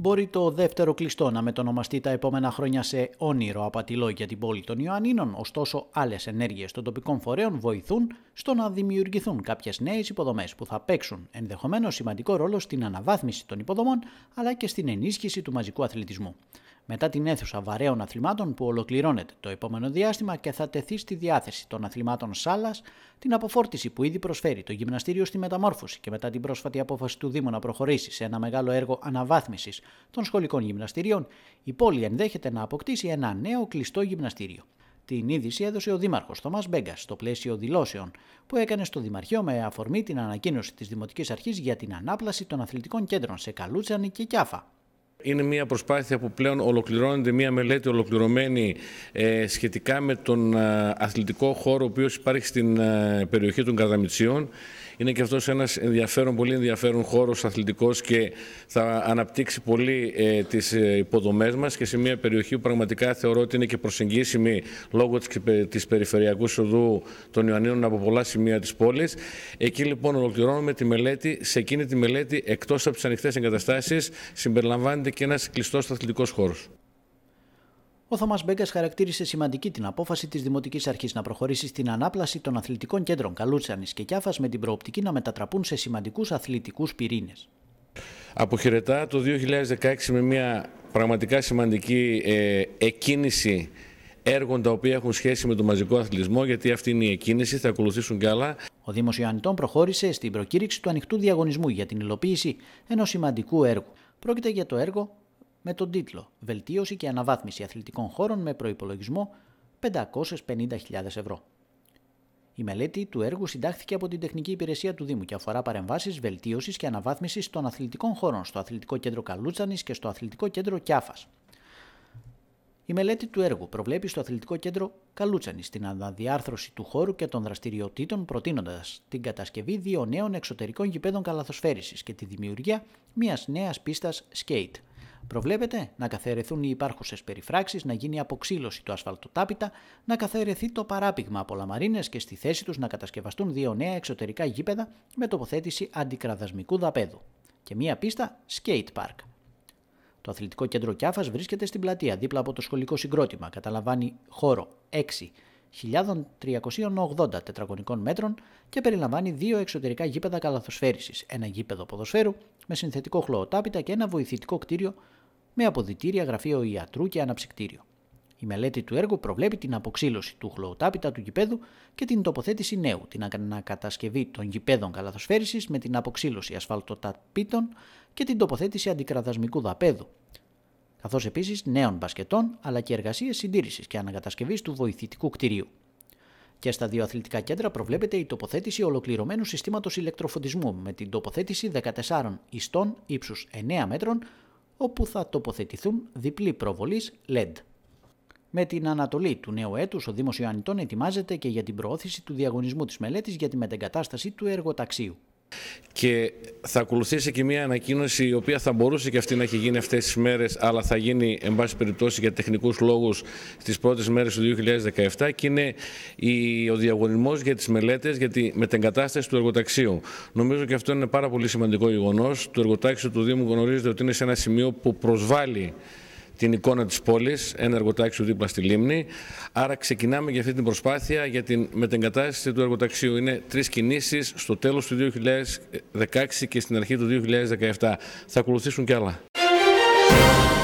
μπορεί το δεύτερο κλειστό να μετονομαστεί τα επόμενα χρόνια σε όνειρο απατηλό για την πόλη των Ιωαννίνων, ωστόσο άλλες ενέργειες των τοπικών φορέων βοηθούν στο να δημιουργηθούν κάποιες νέες υποδομές που θα παίξουν ενδεχομένως σημαντικό ρόλο στην αναβάθμιση των υποδομών αλλά και στην ενίσχυση του μαζικού αθλητισμού μετά την αίθουσα βαρέων αθλημάτων που ολοκληρώνεται το επόμενο διάστημα και θα τεθεί στη διάθεση των αθλημάτων σάλα την αποφόρτιση που ήδη προσφέρει το γυμναστήριο στη μεταμόρφωση και μετά την πρόσφατη απόφαση του Δήμου να προχωρήσει σε ένα μεγάλο έργο αναβάθμισης των σχολικών γυμναστηρίων, η πόλη ενδέχεται να αποκτήσει ένα νέο κλειστό γυμναστήριο. Την είδηση έδωσε ο Δήμαρχος Τόμα Μπέγκας στο πλαίσιο δηλώσεων που έκανε στο Δημαρχείο με αφορμή την ανακοίνωση της Δημοτικής Αρχής για την ανάπλαση των αθλητικών κέντρων σε Καλούτσανη και Κιάφα. Είναι μια προσπάθεια που πλέον ολοκληρώνεται, μια μελέτη ολοκληρωμένη ε, σχετικά με τον ε, αθλητικό χώρο ο οποίος υπάρχει στην ε, περιοχή των Καρδαμιτσίων. Είναι και αυτός ένας ενδιαφέρον, πολύ ενδιαφέρον χώρος αθλητικός και θα αναπτύξει πολύ ε, τις ε, υποδομές μας και σε μια περιοχή που πραγματικά θεωρώ ότι είναι και προσεγγίσιμη λόγω της, ε, της περιφερειακούς οδού των Ιωαννίνων από πολλά σημεία της πόλης. Εκεί λοιπόν ολοκληρώνουμε τη μελέτη. Σε εκείνη τη μελέτη εκτός από τις ανοιχτές εγκαταστάσεις συμπεριλαμβάνεται και ένας κλειστός αθλητικός χώρος. Ο Θωμάς Μπέγκας χαρακτήρισε σημαντική την απόφαση της Δημοτικής Αρχής να προχωρήσει στην ανάπλαση των αθλητικών κέντρων Καλούτσανη και Κιάφας με την προοπτική να μετατραπούν σε σημαντικούς αθλητικούς πυρήνες. Αποχαιρετά το 2016 με μια πραγματικά σημαντική ε, εκκίνηση έργων τα οποία έχουν σχέση με τον μαζικό αθλητισμό, γιατί αυτή είναι η εκκίνηση, θα ακολουθήσουν κι άλλα. Ο Δήμος Ιωαννητών προχώρησε στην προκήρυξη του ανοιχτού διαγωνισμού για την υλοποίηση ενός σημαντικού έργου. Πρόκειται για το έργο με τον τίτλο «Βελτίωση και αναβάθμιση αθλητικών χώρων με προϋπολογισμό 550.000 ευρώ». Η μελέτη του έργου συντάχθηκε από την Τεχνική Υπηρεσία του Δήμου και αφορά παρεμβάσεις βελτίωσης και αναβάθμισης των αθλητικών χώρων στο Αθλητικό Κέντρο Καλούτσανης και στο Αθλητικό Κέντρο Κιάφας. Η μελέτη του έργου προβλέπει στο Αθλητικό Κέντρο Καλούτσανης την αναδιάρθρωση του χώρου και των δραστηριοτήτων, προτείνοντας την κατασκευή δύο νέων εξωτερικών γηπέδων καλαθοσφαίρισης και τη δημιουργία μιας νέας πίστας skate. Προβλέπεται να καθαρεθούν οι υπάρχουσες περιφράξεις, να γίνει αποξύλωση του ασφαλτοτάπητα, να καθαιρεθεί το παράπηγμα από λαμαρίνες και στη θέση τους να κατασκευαστούν δύο νέα εξωτερικά γήπεδα με τοποθέτηση αντικραδασμικού δαπέδου και μία πίστα skate park. Το αθλητικό κέντρο Κιάφας βρίσκεται στην πλατεία δίπλα από το σχολικό συγκρότημα. Καταλαμβάνει χώρο 6 1.380 τετραγωνικών μέτρων και περιλαμβάνει δύο εξωτερικά γήπεδα καλαθοσφαίρισης, ένα γήπεδο ποδοσφαίρου με συνθετικό χλωοτάπητα και ένα βοηθητικό κτίριο με αποδητήρια, γραφείο ιατρού και αναψυκτήριο. Η μελέτη του έργου προβλέπει την αποξήλωση του χλωοτάπητα του γηπέδου και την τοποθέτηση νέου, την ανακατασκευή των γηπέδων καλαθοσφαίρισης με την αποξήλωση ασφαλτοταπίτων και την τοποθέτηση αντικραδασμικού δαπέδου, καθώς επίσης νέων μπασκετών αλλά και εργασίες συντήρησης και ανακατασκευής του βοηθητικού κτηρίου. Και στα δύο αθλητικά κέντρα προβλέπεται η τοποθέτηση ολοκληρωμένου συστήματος ηλεκτροφωτισμού με την τοποθέτηση 14 ιστών ύψους 9 μέτρων όπου θα τοποθετηθούν διπλή προβολής LED. Με την ανατολή του νέου έτους, ο Δήμος Ιωαννητών ετοιμάζεται και για την προώθηση του διαγωνισμού της μελέτης για τη μετεγκατάσταση του εργοταξίου και θα ακολουθήσει και μια ανακοίνωση η οποία θα μπορούσε και αυτή να έχει γίνει αυτές τις μέρες αλλά θα γίνει εν πάση περιπτώσει για τεχνικούς λόγους στις πρώτες μέρες του 2017 και είναι ο διαγωνισμός για τις μελέτες για τη μετεγκατάσταση του εργοταξίου. Νομίζω και αυτό είναι πάρα πολύ σημαντικό γεγονός. Το εργοτάξιο του Δήμου γνωρίζετε ότι είναι σε ένα σημείο που προσβάλλει την εικόνα της πόλης, ένα εργοτάξιο δίπλα στη λίμνη. Άρα ξεκινάμε για αυτή την προσπάθεια για την μετεγκατάσταση του εργοταξίου. Είναι τρεις κινήσεις στο τέλος του 2016 και στην αρχή του 2017. Θα ακολουθήσουν κι άλλα.